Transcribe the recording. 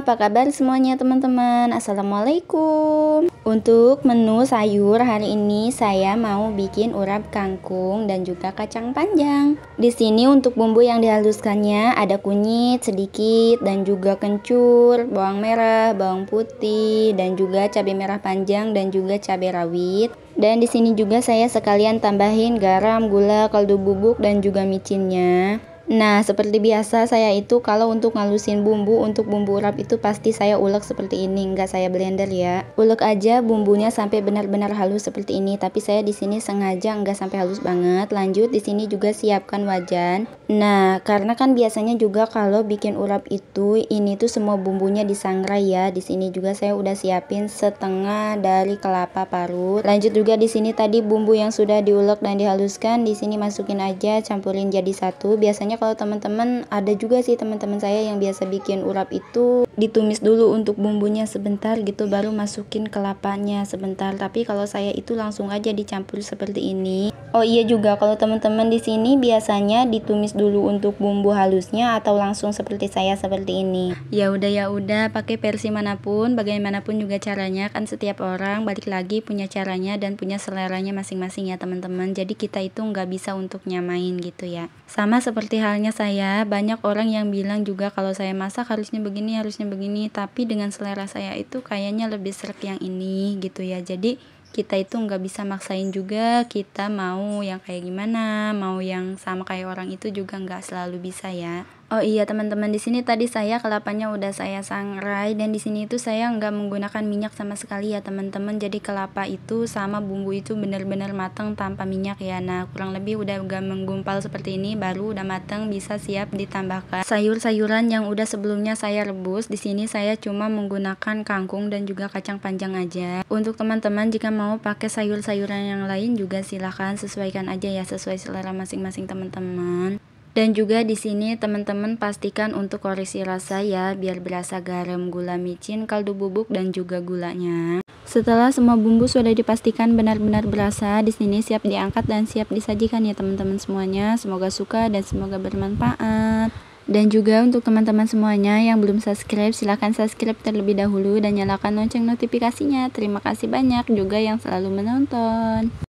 apa kabar semuanya teman-teman? Assalamualaikum Untuk menu sayur hari ini saya mau bikin urap kangkung dan juga kacang panjang Di sini untuk bumbu yang dihaluskannya ada kunyit sedikit dan juga kencur, bawang merah, bawang putih, dan juga cabai merah panjang dan juga cabai rawit dan di sini juga saya sekalian tambahin garam, gula, kaldu bubuk dan juga micinnya. Nah, seperti biasa saya itu kalau untuk ngalusin bumbu untuk bumbu urap itu pasti saya ulek seperti ini, enggak saya blender ya. Ulek aja bumbunya sampai benar-benar halus seperti ini, tapi saya di sini sengaja enggak sampai halus banget. Lanjut di sini juga siapkan wajan. Nah, karena kan biasanya juga kalau bikin urap itu ini tuh semua bumbunya disangrai ya. Di sini juga saya udah siapin setengah dari kelapa parut. Lanjut juga di sini tadi bumbu yang sudah diulek dan dihaluskan di sini masukin aja, campurin jadi satu. Biasanya kalau teman-teman ada juga sih teman-teman saya yang biasa bikin urap itu ditumis dulu untuk bumbunya sebentar gitu baru masukin kelapanya sebentar tapi kalau saya itu langsung aja dicampur seperti ini oh iya juga kalau teman-teman di sini biasanya ditumis dulu untuk bumbu halusnya atau langsung seperti saya seperti ini ya udah ya udah pakai versi manapun bagaimanapun juga caranya kan setiap orang balik lagi punya caranya dan punya seleranya masing-masing ya teman-teman jadi kita itu nggak bisa untuk nyamain gitu ya sama seperti halnya saya banyak orang yang bilang juga kalau saya masak harusnya begini harusnya harusnya begini tapi dengan selera saya itu kayaknya lebih serak yang ini gitu ya jadi kita itu nggak bisa maksain juga kita mau yang kayak gimana mau yang sama kayak orang itu juga nggak selalu bisa ya Oh iya teman-teman di sini tadi saya kelapanya udah saya sangrai dan di sini itu saya nggak menggunakan minyak sama sekali ya teman-teman. Jadi kelapa itu sama bumbu itu benar-benar matang tanpa minyak ya. Nah kurang lebih udah nggak menggumpal seperti ini baru udah matang bisa siap ditambahkan sayur-sayuran yang udah sebelumnya saya rebus. Di sini saya cuma menggunakan kangkung dan juga kacang panjang aja. Untuk teman-teman jika mau pakai sayur-sayuran yang lain juga silahkan sesuaikan aja ya sesuai selera masing-masing teman-teman. Dan juga di sini teman-teman pastikan untuk korisi rasa ya biar berasa garam, gula micin, kaldu bubuk dan juga gulanya. Setelah semua bumbu sudah dipastikan benar-benar berasa, di sini siap diangkat dan siap disajikan ya teman-teman semuanya. Semoga suka dan semoga bermanfaat. Dan juga untuk teman-teman semuanya yang belum subscribe, silahkan subscribe terlebih dahulu dan nyalakan lonceng notifikasinya. Terima kasih banyak juga yang selalu menonton.